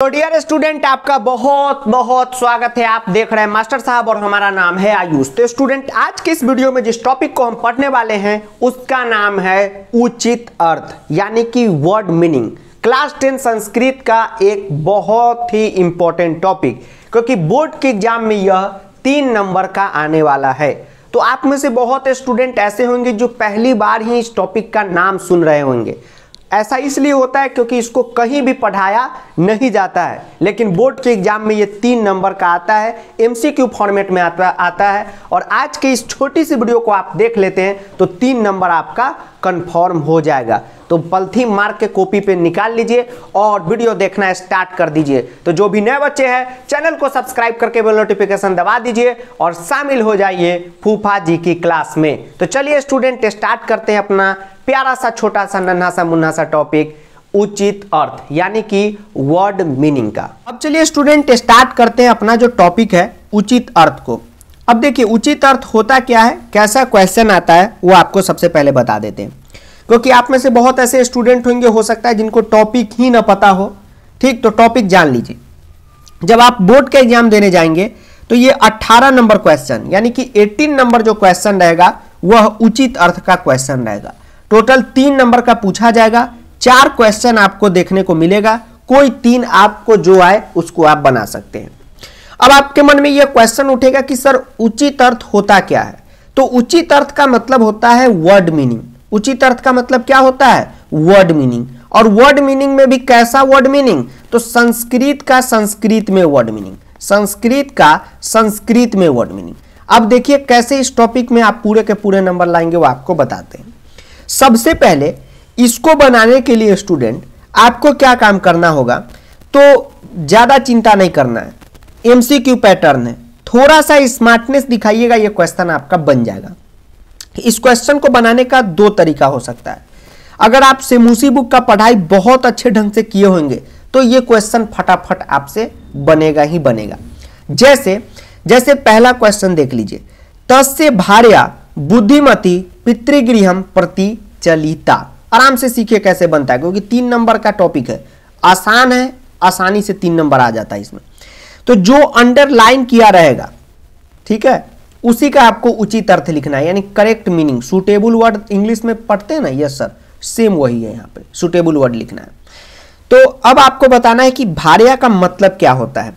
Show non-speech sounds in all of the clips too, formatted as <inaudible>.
तो dear student आपका बहुत बहुत स्वागत है आप देख रहे हैं मास्टर साहब और हमारा नाम है आयुष तो स्टूडेंट आज के इस वीडियो में जिस टॉपिक को हम पढ़ने वाले हैं उसका नाम है उचित अर्थ यानी कि word meaning class ten Sanskrit का एक बहुत ही इंपॉर्टेंट टॉपिक क्योंकि बोर्ड के एग्जाम में यह तीन नंबर का आने वाला है तो आप में से बहुत स्टूडेंट ऐसे होंगे जो पहली बार ही इस टॉपिक का नाम सुन रहे होंगे ऐसा इसलिए होता है क्योंकि इसको कहीं भी पढ़ाया नहीं जाता है लेकिन बोर्ड के एग्जाम में ये तीन नंबर का आता है एमसीक्यू फॉर्मेट में आता आता है और आज के इस छोटी सी वीडियो को आप देख लेते हैं तो तीन नंबर आपका कन्फर्म हो जाएगा तो पलथी मार्क के कॉपी पे निकाल लीजिए और वीडियो देखना स्टार्ट कर दीजिए तो जो भी नए बच्चे हैं चैनल को सब्सक्राइब करके बेल नोटिफिकेशन दबा दीजिए और शामिल हो जाइए फूफा जी की क्लास में तो चलिए स्टूडेंट स्टार्ट करते हैं अपना प्यारा सा छोटा सा नन्हा सा मुन्ना सा टॉपिक उचित अर्थ यानी कि वर्ड मीनिंग का अब चलिए स्टूडेंट स्टार्ट करते हैं अपना जो टॉपिक है उचित अर्थ को अब देखिए उचित अर्थ होता क्या है कैसा क्वेश्चन आता है वो आपको सबसे पहले बता देते हैं क्योंकि आप में से बहुत ऐसे स्टूडेंट होंगे हो सकता है जिनको टॉपिक ही ना पता हो ठीक तो टॉपिक जान लीजिए जब आप बोर्ड का एग्जाम देने जाएंगे तो ये 18 नंबर क्वेश्चन यानी कि 18 नंबर जो क्वेश्चन रहेगा वह उचित अर्थ का क्वेश्चन रहेगा टोटल तीन नंबर का पूछा जाएगा चार क्वेश्चन आपको देखने को मिलेगा कोई तीन आपको जो आए उसको आप बना सकते हैं अब आपके मन में यह क्वेश्चन उठेगा कि सर उचित अर्थ होता क्या है तो उचित अर्थ का मतलब होता है वर्ड मीनिंग उचित अर्थ का मतलब क्या होता है वर्ड मीनिंग और वर्ड मीनिंग में भी कैसा वर्ड मीनिंग तो संस्कृत का संस्कृत में वर्ड मीनिंग संस्कृत का संस्कृत में वर्ड मीनिंग अब देखिए कैसे इस टॉपिक में आप पूरे के पूरे नंबर लाएंगे वो आपको बताते हैं सबसे पहले इसको बनाने के लिए स्टूडेंट आपको क्या काम करना होगा तो ज़्यादा चिंता नहीं करना है एमसीक्यू पैटर्न है थोड़ा सा स्मार्टनेस दिखाइएगा ये क्वेश्चन आपका बन जाएगा कि इस क्वेश्चन को बनाने का दो तरीका हो सकता है अगर आप सेमूसी बुक का पढ़ाई बहुत अच्छे ढंग से किए होंगे तो ये क्वेश्चन फटाफट आपसे बनेगा ही बनेगा जैसे जैसे पहला क्वेश्चन देख लीजिए तस्य से भार्या बुद्धिमती पितृगृह प्रति चलिता आराम से सीखे कैसे बनता है क्योंकि तीन नंबर का टॉपिक है आसान है आसानी से तीन नंबर आ जाता है इसमें तो जो अंडरलाइन किया रहेगा ठीक है उसी का आपको उचित अर्थ लिखना है यानी correct meaning suitable word English में पढ़ते हैं ना यस सर सेम वही है यहाँ पे सुटेबल वर्ड लिखना है तो अब आपको बताना है कि भार्या का मतलब क्या होता है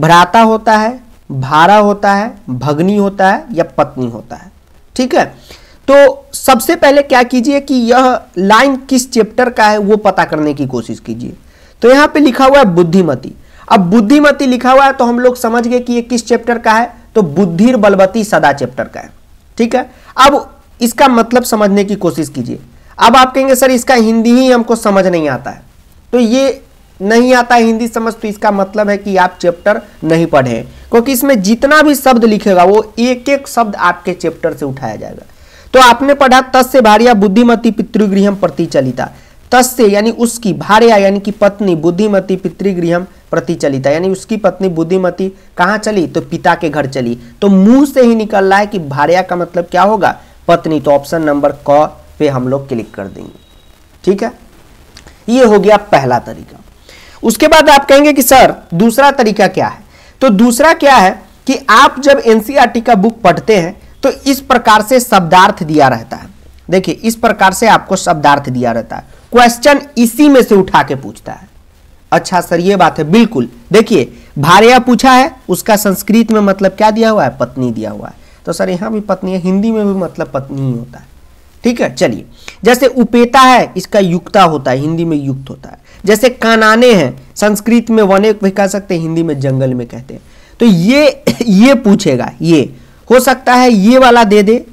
भ्राता होता है भारा होता है भगनी होता है या पत्नी होता है ठीक है तो सबसे पहले क्या कीजिए कि यह लाइन किस चैप्टर का है वो पता करने की कोशिश कीजिए तो यहाँ पे लिखा हुआ है बुद्धिमती अब बुद्धिमती लिखा हुआ है तो हम लोग समझ गए कि ये किस चैप्टर का है तो बुद्धिर बलवती सदा चैप्टर का है ठीक है अब इसका मतलब समझने की कोशिश कीजिए अब आप कहेंगे सर इसका हिंदी ही हमको समझ नहीं आता है तो ये नहीं आता है हिंदी समझ तो इसका मतलब है कि आप चैप्टर नहीं पढ़े क्योंकि इसमें जितना भी शब्द लिखेगा वो एक एक शब्द आपके चैप्टर से उठाया जाएगा तो आपने पढ़ा तस्य से भारिया बुद्धिमती पितृगृह प्रति चलिता तस्य यानी उसकी भार्या यानी कि पत्नी बुद्धिमती पितृगृह प्रति चलिता यानी उसकी पत्नी बुद्धिमती कहाँ चली तो पिता के घर चली तो मुंह से ही निकल रहा है कि भार्या का मतलब क्या होगा पत्नी तो ऑप्शन नंबर क पे हम लोग क्लिक कर देंगे ठीक है ये हो गया पहला तरीका उसके बाद आप कहेंगे कि सर दूसरा तरीका क्या है तो दूसरा क्या है कि आप जब एनसीआरटी e का बुक पढ़ते हैं तो इस प्रकार से शब्दार्थ दिया रहता है देखिए इस प्रकार से आपको शब्दार्थ दिया रहता है क्वेश्चन इसी में से उठा के पूछता है अच्छा सर ये बात है बिल्कुल देखिए भार्या पूछा है उसका संस्कृत में मतलब क्या दिया हुआ है पत्नी दिया हुआ है तो सर यहां भी पत्नी है हिंदी में भी मतलब पत्नी ही होता है ठीक है चलिए जैसे उपेता है इसका युक्ता होता है हिंदी में युक्त होता है जैसे कानाने हैं संस्कृत में वन भी कह सकते हैं हिंदी में जंगल में कहते हैं तो ये ये पूछेगा ये हो सकता है ये वाला दे दे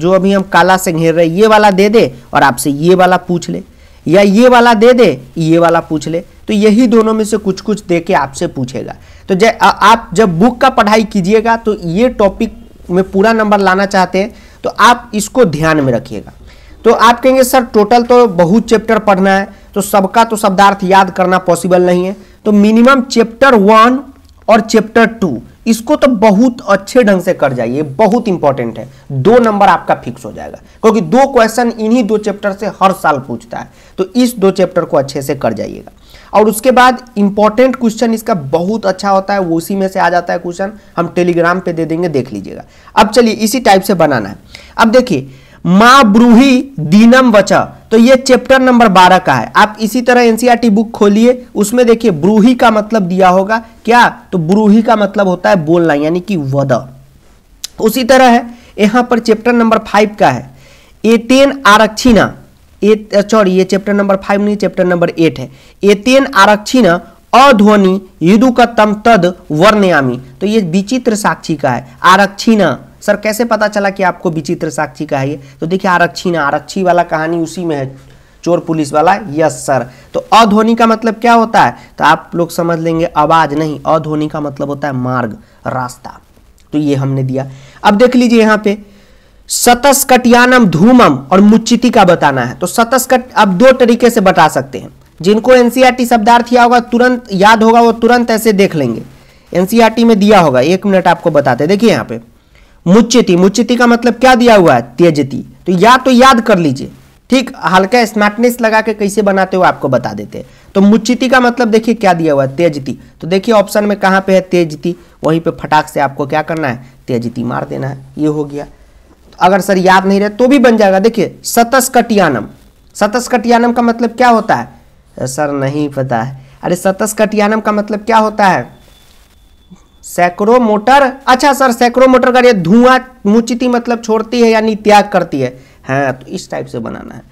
जो अभी हम काला से घेर रहे ये वाला दे दे और आपसे ये वाला पूछ ले या ये वाला दे दे ये वाला पूछ ले तो यही दोनों में से कुछ कुछ दे के आपसे पूछेगा तो जब आप जब बुक का पढ़ाई कीजिएगा तो ये टॉपिक में पूरा नंबर लाना चाहते हैं तो आप इसको ध्यान में रखिएगा तो आप कहेंगे सर टोटल तो बहुत चैप्टर पढ़ना है तो सबका तो शब्दार्थ याद करना पॉसिबल नहीं है तो मिनिमम चैप्टर वन और चैप्टर टू इसको तो बहुत अच्छे ढंग से कर जाइए बहुत इंपॉर्टेंट है दो नंबर आपका फिक्स हो जाएगा क्योंकि दो क्वेश्चन इन्हीं दो चैप्टर से हर साल पूछता है तो इस दो चैप्टर को अच्छे से कर जाइएगा और उसके बाद इंपॉर्टेंट क्वेश्चन इसका बहुत अच्छा होता है वो उसी में से आ जाता है क्वेश्चन हम टेलीग्राम पे दे देंगे देख लीजिएगा अब चलिए इसी टाइप से बनाना है अब देखिए माँ ब्रूही दीनम वचा तो ये चैप्टर नंबर बारह का है आप इसी तरह एनसीईआरटी बुक e खोलिए उसमें देखिए ब्रूही का मतलब दिया होगा क्या तो ब्रूही का मतलब होता है बोलना यानी कि वद तो उसी तरह है यहाँ पर चैप्टर नंबर फाइव का है एतेन आरक्षिना सॉरी ये चैप्टर नंबर फाइव नहीं चैप्टर नंबर एट है एतेन आरक्षिना अध्वनि युदुकतम तद वर्णयामी तो ये विचित्र साक्षी का है आरक्षिना सर कैसे पता चला कि आपको विचित्र साक्षी का है ये तो देखिए आरक्षी ना आरक्षी वाला कहानी उसी में है चोर पुलिस वाला यस सर तो अध्वनि का मतलब क्या होता है तो आप लोग समझ लेंगे आवाज नहीं अध्वनि का मतलब होता है मार्ग रास्ता तो ये हमने दिया अब देख लीजिए यहाँ पे सतस कटियानम धूमम और मुचिति का बताना है तो कट आप दो तरीके से बता सकते हैं जिनको एनसीआरटी शब्दार्थ या होगा तुरंत याद होगा वो तुरंत ऐसे देख लेंगे एनसीआरटी में दिया होगा एक मिनट आपको बताते देखिए यहाँ पे मुच्चिति मुच्चिति का मतलब क्या दिया हुआ है तेजति तो या तो याद कर लीजिए ठीक हल्का स्मार्टनेस लगा के कैसे बनाते हो आपको बता देते हैं तो मुच्चिति का मतलब देखिए क्या दिया हुआ है तेजति तो देखिए ऑप्शन में कहाँ पे है तेजति वहीं पे फटाक से आपको क्या करना है तेजति मार देना है ये हो गया तो अगर सर याद नहीं रहे तो भी बन जाएगा देखिए सतस कटियानम सतस कटियानम का मतलब क्या होता है सर नहीं पता है अरे सतस कटियानम का मतलब क्या होता है सैक्रोमोटर अच्छा सर सैक्रोमोटर का ये धुआं मुचिती मतलब छोड़ती है यानी त्याग करती है हाँ तो इस टाइप से बनाना है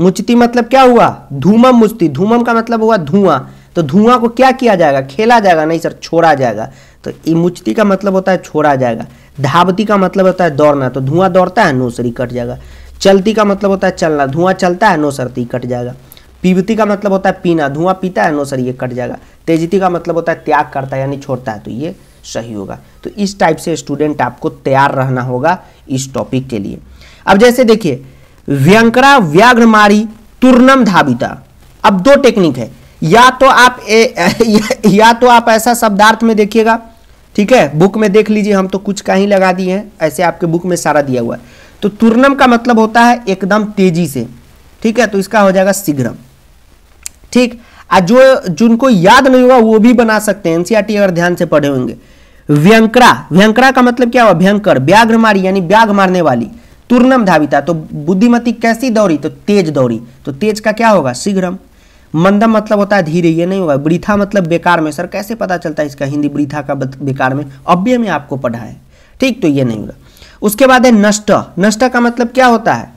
मुचिती मतलब क्या हुआ धूमम मुचती धूमम का मतलब हुआ धुआं तो धुआं को क्या किया जाएगा खेला जाएगा नहीं सर छोड़ा जाएगा तो मुचती का मतलब होता है छोड़ा जाएगा धावती का मतलब होता है दौड़ना तो धुआं दौड़ता है नो सर कट जाएगा चलती का मतलब होता है चलना धुआं चलता है नो सर कट जाएगा पीवती का मतलब होता है पीना धुआं पीता है नो सर ये कट जाएगा तेजती का मतलब होता है त्याग करता है यानी छोड़ता है तो ये सही होगा तो इस टाइप से स्टूडेंट आपको तैयार रहना होगा इस टॉपिक के लिए अब जैसे देखिए व्यंकरा व्याघ्र मारी तुर्नम धाविता अब दो टेक्निक है या तो आप ए, या, <laughs> या तो आप ऐसा शब्दार्थ में देखिएगा ठीक है बुक में देख लीजिए हम तो कुछ का ही लगा दिए हैं ऐसे आपके बुक में सारा दिया हुआ है तो तुर्नम का मतलब होता है एकदम तेजी से ठीक है तो इसका हो जाएगा शीघ्रम ठीक आज जो जिनको याद नहीं होगा वो भी बना सकते हैं एनसीईआरटी e अगर ध्यान से पढ़े होंगे व्यंकरा व्यंकरा का मतलब क्या हुआ भयंकर मारी यानी व्याघ मारने वाली तुर्नम धाविता तो बुद्धिमती कैसी दौड़ी तो तेज दौड़ी तो तेज का क्या होगा शीघ्रम मंदम मतलब होता है धीरे ये नहीं होगा वृथा मतलब बेकार में सर कैसे पता चलता है इसका हिंदी वृथा का बेकार में अव्यय में आपको पढ़ा है ठीक तो ये नहीं होगा उसके बाद है नष्ट नष्ट का मतलब क्या होता है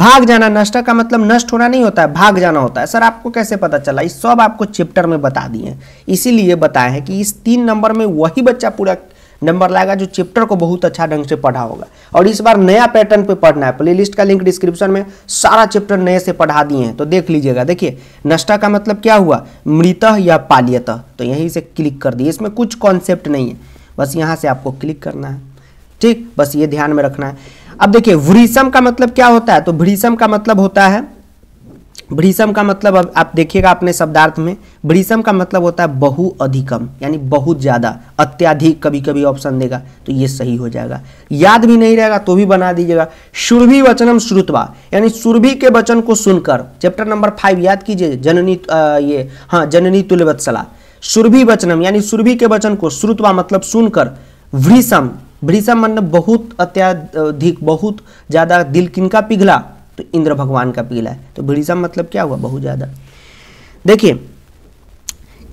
भाग जाना नष्ट का मतलब नष्ट होना नहीं होता है भाग जाना होता है सर आपको कैसे पता चला इस सब आपको चैप्टर में बता दिए इसीलिए बताए हैं कि इस तीन नंबर में वही बच्चा पूरा नंबर लाएगा जो चैप्टर को बहुत अच्छा ढंग से पढ़ा होगा और इस बार नया पैटर्न पे पढ़ना है प्लेलिस्ट का लिंक डिस्क्रिप्शन में सारा चैप्टर नए से पढ़ा दिए हैं तो देख लीजिएगा देखिए नष्टा का मतलब क्या हुआ मृतः या पाल्यतः तो यहीं से क्लिक कर दिए इसमें कुछ कॉन्सेप्ट नहीं है बस यहाँ से आपको क्लिक करना है ठीक बस ये ध्यान में रखना है अब देखिए वृषम का मतलब क्या होता है तो वृषम का मतलब होता है वृषम का मतलब अब आप देखिएगा अपने शब्दार्थ में वृषम का मतलब होता है बहु अधिकम यानी बहुत ज़्यादा अत्याधिक कभी कभी ऑप्शन देगा तो ये सही हो जाएगा याद भी नहीं रहेगा तो भी बना दीजिएगा सुरभि वचनम श्रुतवा यानी सुरभि के वचन को सुनकर चैप्टर नंबर फाइव याद कीजिए जननी ये हाँ जननी तुल्यवत्सला सुरभि वचनम यानी सुरभि के वचन को श्रुतवा मतलब सुनकर वृषम ब्रिसा मन बहुत अत्याधिक बहुत ज़्यादा दिल किनका पिघला तो इंद्र भगवान का पिघला है तो ब्रिसा मतलब क्या हुआ बहुत ज़्यादा देखिए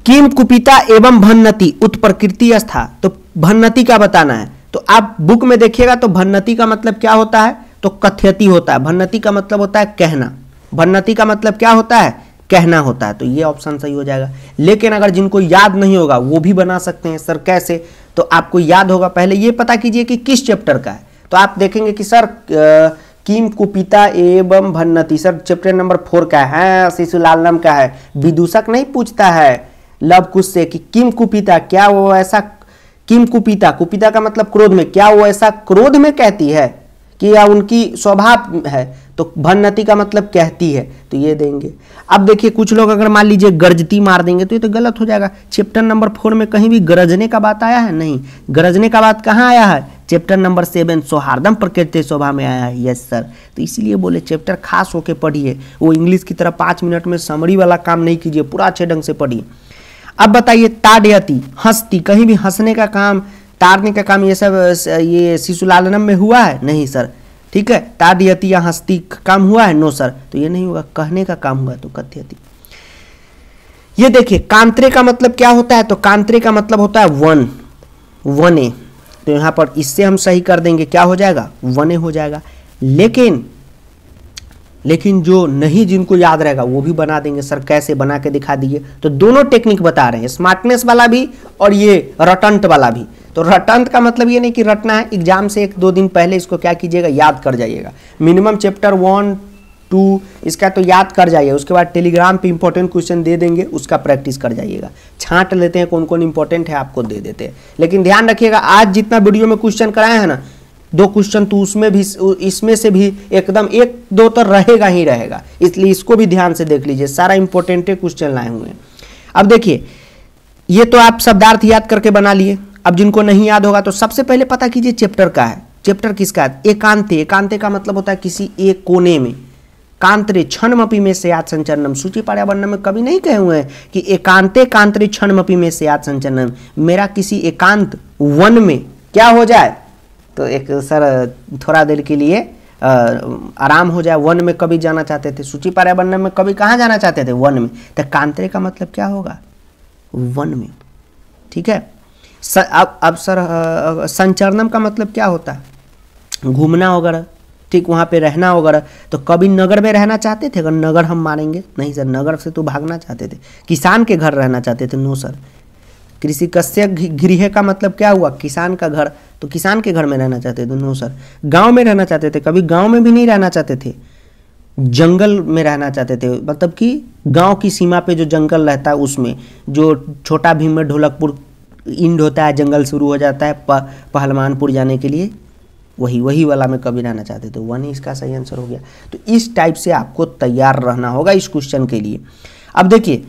किम कुपिता एवं भन्नति उत्प्रकृति स्था तो भन्नति का बताना है तो आप बुक में देखिएगा तो भन्नति का मतलब क्या होता है तो कथ्यति होता है भन्नति का मतलब होता है कहना भन्नति का मतलब क्या होता है कहना होता है तो ये ऑप्शन सही हो जाएगा लेकिन अगर जिनको याद नहीं होगा वो भी बना सकते हैं सर कैसे तो आपको याद होगा पहले ये पता कीजिए कि किस चैप्टर का है तो आप देखेंगे कि सर किम कुपिता एवं भन्नति सर चैप्टर नंबर फोर का है शिशुलाल नाम का है विदूषक नहीं पूछता है लव कुश से कि किम कुपिता क्या वो ऐसा किम कुपिता कुपिता का मतलब क्रोध में क्या वो ऐसा क्रोध में कहती है कि या उनकी स्वभाव है तो भन्नति का मतलब कहती है तो ये देंगे अब देखिए कुछ लोग अगर मान लीजिए गरजती मार देंगे तो ये तो गलत हो जाएगा चैप्टर नंबर फोर में कहीं भी गरजने का बात आया है नहीं गरजने का बात कहाँ आया है चैप्टर नंबर सेवन सौहार्दम प्रकृति स्वभाव में आया है यस सर तो इसीलिए बोले चैप्टर खास होकर पढ़िए वो इंग्लिश की तरह पाँच मिनट में समरी वाला काम नहीं कीजिए पूरा अच्छे ढंग से पढ़िए अब बताइए ताडयती हंसती कहीं भी हंसने का काम तारने का काम ये सब ये शिशुलालनम में हुआ है नहीं सर ठीक है तादियति या हस्ती काम हुआ है नो सर तो ये नहीं होगा कहने का काम हुआ तो कथ्यति ये देखिए कांतरे का मतलब क्या होता है तो कांतरे का मतलब होता है वन वने तो यहां पर इससे हम सही कर देंगे क्या हो जाएगा वने हो जाएगा लेकिन लेकिन जो नहीं जिनको याद रहेगा वो भी बना देंगे सर कैसे बना के दिखा दिए तो दोनों टेक्निक बता रहे हैं स्मार्टनेस वाला भी और ये रटंट वाला भी तो रटंत का मतलब ये नहीं कि रटना है एग्जाम से एक दो दिन पहले इसको क्या कीजिएगा याद कर जाइएगा मिनिमम चैप्टर वन टू इसका तो याद कर जाइए उसके बाद टेलीग्राम पे इंपॉर्टेंट क्वेश्चन दे देंगे उसका प्रैक्टिस कर जाइएगा छांट लेते हैं कौन कौन इंपॉर्टेंट है आपको दे देते हैं लेकिन ध्यान रखिएगा आज जितना वीडियो में क्वेश्चन कराए हैं ना दो क्वेश्चन तो उसमें भी इसमें से भी एकदम एक दो तो रहेगा ही रहेगा इसलिए इसको भी ध्यान से देख लीजिए सारा इंपॉर्टेंट क्वेश्चन लाए हुए हैं अब देखिए ये तो आप शब्दार्थ याद करके बना लिए अब जिनको नहीं याद होगा तो सबसे पहले पता कीजिए चैप्टर का है चैप्टर किसका है एकांते एकांते का मतलब होता है किसी एक कोने में कांतरे क्षण मपी में से याद संचरणम सूची पर्यावरण में कभी नहीं कहे हुए हैं कि एकांते कांतरे क्षण मपी में से याद संचरणम मेरा किसी एकांत वन में क्या हो जाए तो एक सर थोड़ा देर के लिए आराम हो जाए वन में कभी जाना चाहते थे सूची पर्यावरण में कभी कहाँ जाना चाहते थे वन में तो कांतरे का मतलब क्या होगा वन में ठीक है अब अब सर संचरणम का मतलब क्या होता है घूमना वगैरह ठीक वहाँ पे रहना वगैरह तो कभी नगर में रहना चाहते थे अगर नगर हम मानेंगे नहीं सर नगर से तो भागना चाहते थे किसान के घर रहना चाहते थे नो सर कृषि कश्य गृह का मतलब क्या हुआ किसान का घर तो किसान के घर में रहना चाहते थे नो सर गांव में रहना चाहते थे कभी गांव में भी नहीं रहना चाहते थे जंगल में रहना चाहते थे मतलब कि गांव की सीमा पे जो जंगल रहता है उसमें जो छोटा भीम में ढोलकपुर इंड होता है जंगल शुरू हो जाता है प, पहलवानपुर जाने के लिए वही वही वाला में कभी रहना चाहते तो वन इसका सही आंसर हो गया तो इस टाइप से आपको तैयार रहना होगा इस क्वेश्चन के लिए अब देखिए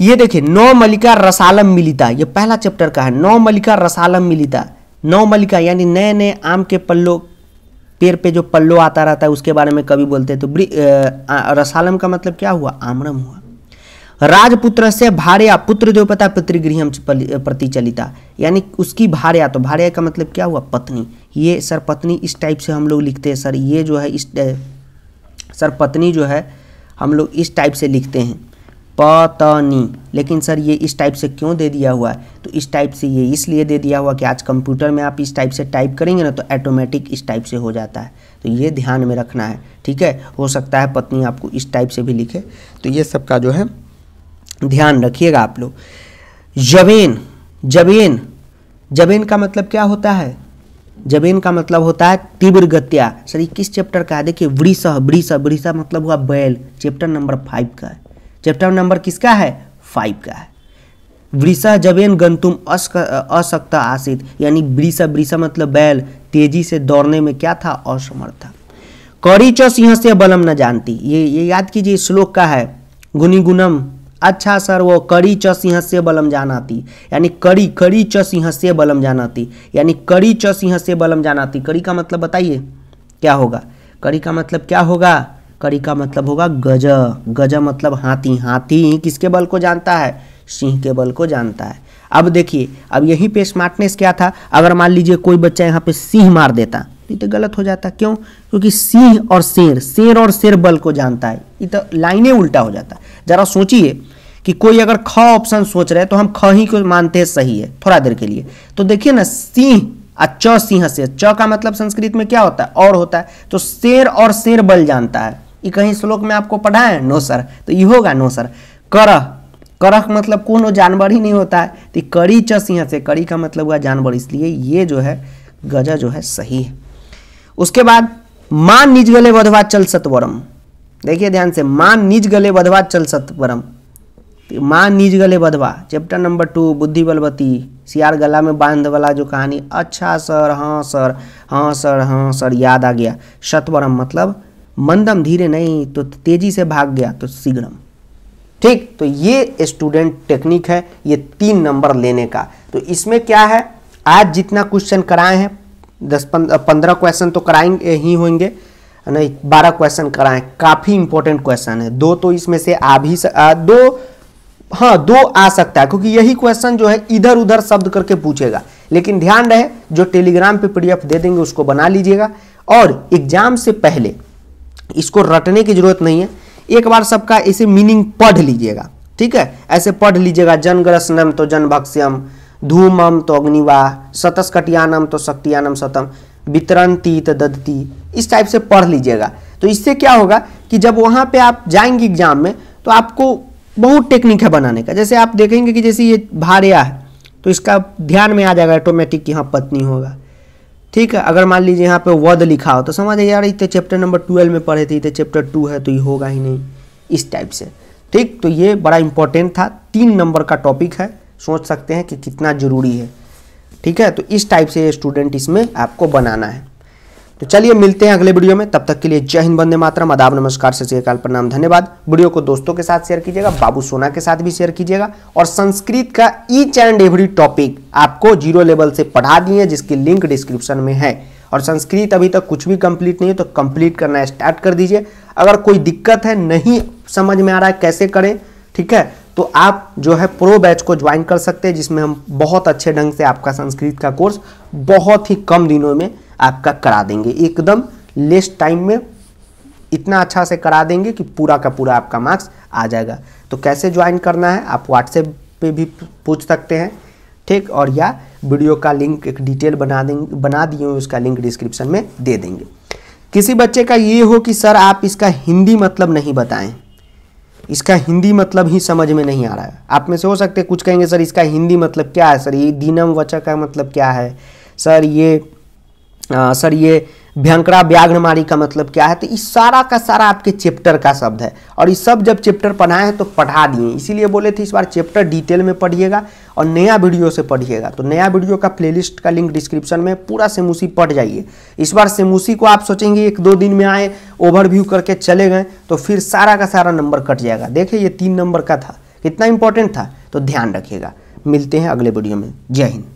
ये देखिए नौ मलिका रसालम मिलिता ये पहला चैप्टर का है नौ मलिका रसालम मिलिता नौ मलिका यानी नए नए आम के पल्लो पेड़ पे जो पल्लो आता रहता है उसके बारे में कभी बोलते हैं तो आ, रसालम का मतलब क्या हुआ आमरम हुआ राजपुत्र से भार्या पुत्र जो पता पितृगृहम प्रति चलिता यानी उसकी भार्या तो भार्या का मतलब क्या हुआ पत्नी ये सर पत्नी इस टाइप से हम लोग लिखते हैं सर ये जो है इस सर पत्नी जो है हम लोग इस टाइप से लिखते हैं पतनी लेकिन सर ये इस टाइप से क्यों दे दिया हुआ है तो इस टाइप से ये इसलिए दे दिया हुआ कि आज कंप्यूटर में आप इस टाइप से टाइप करेंगे ना तो ऐटोमेटिक इस टाइप से हो जाता है तो ये ध्यान में रखना है ठीक है हो सकता है पत्नी आपको इस टाइप से भी लिखे तो ये सबका जो है ध्यान रखिएगा आप लोग जबेन जबेन जबेन का मतलब क्या होता है जबेन का मतलब होता है तीव्र गत्या सर किस चैप्टर का है देखिए वृष वृष वृष मतलब हुआ बैल चैप्टर नंबर फाइव का है चैप्टर नंबर किसका है फाइव का है वृषह जबेन गंतुम अशक्त आशित यानी वृष वृष मतलब बैल तेजी से दौड़ने में क्या था असमर्थ था कौरी सिंह से बलम न जानती ये ये याद कीजिए श्लोक का है गुनिगुनम अच्छा सर वो कड़ी च से बलम जानाती यानी कड़ी कड़ी च से बलम जानाती यानी कड़ी च से बलम जानाती कड़ी का मतलब बताइए क्या होगा कड़ी का मतलब क्या होगा कड़ी का मतलब होगा गज गज मतलब हाथी हाथी किसके बल को जानता है सिंह के बल को जानता है अब देखिए अब यहीं पे स्मार्टनेस क्या था अगर मान लीजिए कोई बच्चा यहाँ पे सिंह मार देता ये तो गलत हो जाता क्यों क्योंकि सिंह और शेर शेर और शेर बल को जानता है ये तो लाइनें उल्टा हो जाता जरा सोचिए कि कोई अगर ख ऑप्शन सोच रहे हैं तो हम ख ही को मानते हैं सही है थोड़ा देर के लिए तो देखिए ना सिंह आ च सिंह से च का मतलब संस्कृत में क्या होता है और होता है तो शेर और शेर बल जानता है ये कहीं श्लोक में आपको पढ़ा है नो सर तो ये होगा नो सर करह करह मतलब कोनो जानवर ही नहीं होता है तो कड़ी च सिंह से कड़ी का मतलब हुआ जानवर इसलिए ये जो है गजा जो है सही है उसके बाद मां निज गले वधवा चल सतवरम देखिए ध्यान से मां निज गले वधवा चल सतवरम माँ निज गले बधवा चैप्टर नंबर टू बुद्धि बलवती सियार गला में बांध वाला जो कहानी अच्छा सर हाँ सर हाँ सर हाँ सर याद आ गया शतवरम मतलब मंदम धीरे नहीं तो तेजी से भाग गया तो शीघ्रम ठीक तो ये स्टूडेंट टेक्निक है ये तीन नंबर लेने का तो इसमें क्या है आज जितना क्वेश्चन कराए हैं दस पंद्रह क्वेश्चन तो कराएंगे ही होंगे नहीं बारह क्वेश्चन कराएं काफ़ी इंपॉर्टेंट क्वेश्चन है दो तो इसमें से आ भी स, आ, दो हाँ दो आ सकता है क्योंकि यही क्वेश्चन जो है इधर उधर शब्द करके पूछेगा लेकिन ध्यान रहे जो टेलीग्राम पे पीडीएफ दे देंगे उसको बना लीजिएगा और एग्जाम से पहले इसको रटने की जरूरत नहीं है एक बार सबका इसे मीनिंग पढ़ लीजिएगा ठीक है ऐसे पढ़ लीजिएगा जनग्रसनम तो जनभक्ष्यम धूमम तो अग्निवा सतस्कटियानम तो शक्तियानम सतम वितरंती तो दत्ती इस टाइप से पढ़ लीजिएगा तो इससे क्या होगा कि जब वहाँ पर आप जाएंगे एग्जाम में तो आपको बहुत टेक्निक है बनाने का जैसे आप देखेंगे कि जैसे ये भारिया है तो इसका ध्यान में आ जाएगा ऑटोमेटिक यहाँ पत्नी होगा ठीक है अगर मान लीजिए यहाँ पे वध लिखा हो तो समझ यार इतने चैप्टर नंबर ट्वेल्व में पढ़े थे इतने चैप्टर टू है तो ये होगा ही नहीं इस टाइप से ठीक तो ये बड़ा इंपॉर्टेंट था तीन नंबर का टॉपिक है सोच सकते हैं कि कितना ज़रूरी है ठीक है तो इस टाइप से स्टूडेंट इसमें आपको बनाना है तो चलिए मिलते हैं अगले वीडियो में तब तक के लिए जय हिंद बंदे मातरम आदाब नमस्कार सत श्रीकाल प्रणाम धन्यवाद वीडियो को दोस्तों के साथ शेयर कीजिएगा बाबू सोना के साथ भी शेयर कीजिएगा और संस्कृत का ईच एंड एवरी टॉपिक आपको जीरो लेवल से पढ़ा दिए जिसकी लिंक डिस्क्रिप्शन में है और संस्कृत अभी तक कुछ भी कंप्लीट नहीं है तो कंप्लीट करना स्टार्ट कर दीजिए अगर कोई दिक्कत है नहीं समझ में आ रहा है कैसे करें ठीक है तो आप जो है प्रो बैच को ज्वाइन कर सकते हैं जिसमें हम बहुत अच्छे ढंग से आपका संस्कृत का कोर्स बहुत ही कम दिनों में आपका करा देंगे एकदम लेस टाइम में इतना अच्छा से करा देंगे कि पूरा का पूरा आपका मार्क्स आ जाएगा तो कैसे ज्वाइन करना है आप व्हाट्सएप पे भी पूछ सकते हैं ठीक और या वीडियो का लिंक एक डिटेल बना देंगे बना दिए उसका लिंक डिस्क्रिप्शन में दे देंगे किसी बच्चे का ये हो कि सर आप इसका हिंदी मतलब नहीं बताएं इसका हिंदी मतलब ही समझ में नहीं आ रहा है आप में से हो सकते कुछ कहेंगे सर इसका हिंदी मतलब क्या है सर ये दीनम वचक का मतलब क्या है सर ये सर ये भयंकरा व्याघ्रमारी का मतलब क्या है तो इस सारा का सारा आपके चैप्टर का शब्द है और इस सब जब चैप्टर पढ़ाए हैं तो पढ़ा दिए इसीलिए बोले थे इस बार चैप्टर डिटेल में पढ़िएगा और नया वीडियो से पढ़िएगा तो नया वीडियो का प्लेलिस्ट का लिंक डिस्क्रिप्शन में पूरा सेमूसी पढ़ जाइए इस बार सेमूसी को आप सोचेंगे एक दो दिन में आए ओवरव्यू करके चले गए तो फिर सारा का सारा नंबर कट जाएगा देखिए ये तीन नंबर का था कितना इंपॉर्टेंट था तो ध्यान रखिएगा मिलते हैं अगले वीडियो में जय हिंद